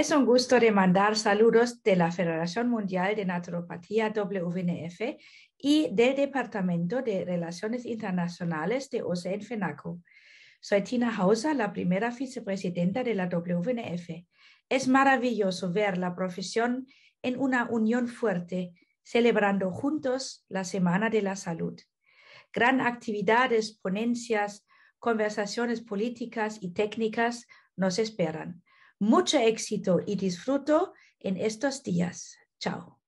Es un gusto de mandar saludos de la Federación Mundial de Naturopatía WNF y del Departamento de Relaciones Internacionales de OCN FENACO. Soy Tina Hauser, la primera vicepresidenta de la WNF. Es maravilloso ver la profesión en una unión fuerte, celebrando juntos la Semana de la Salud. Gran actividades, ponencias, conversaciones políticas y técnicas nos esperan mucho éxito y disfruto en estos días. Chao.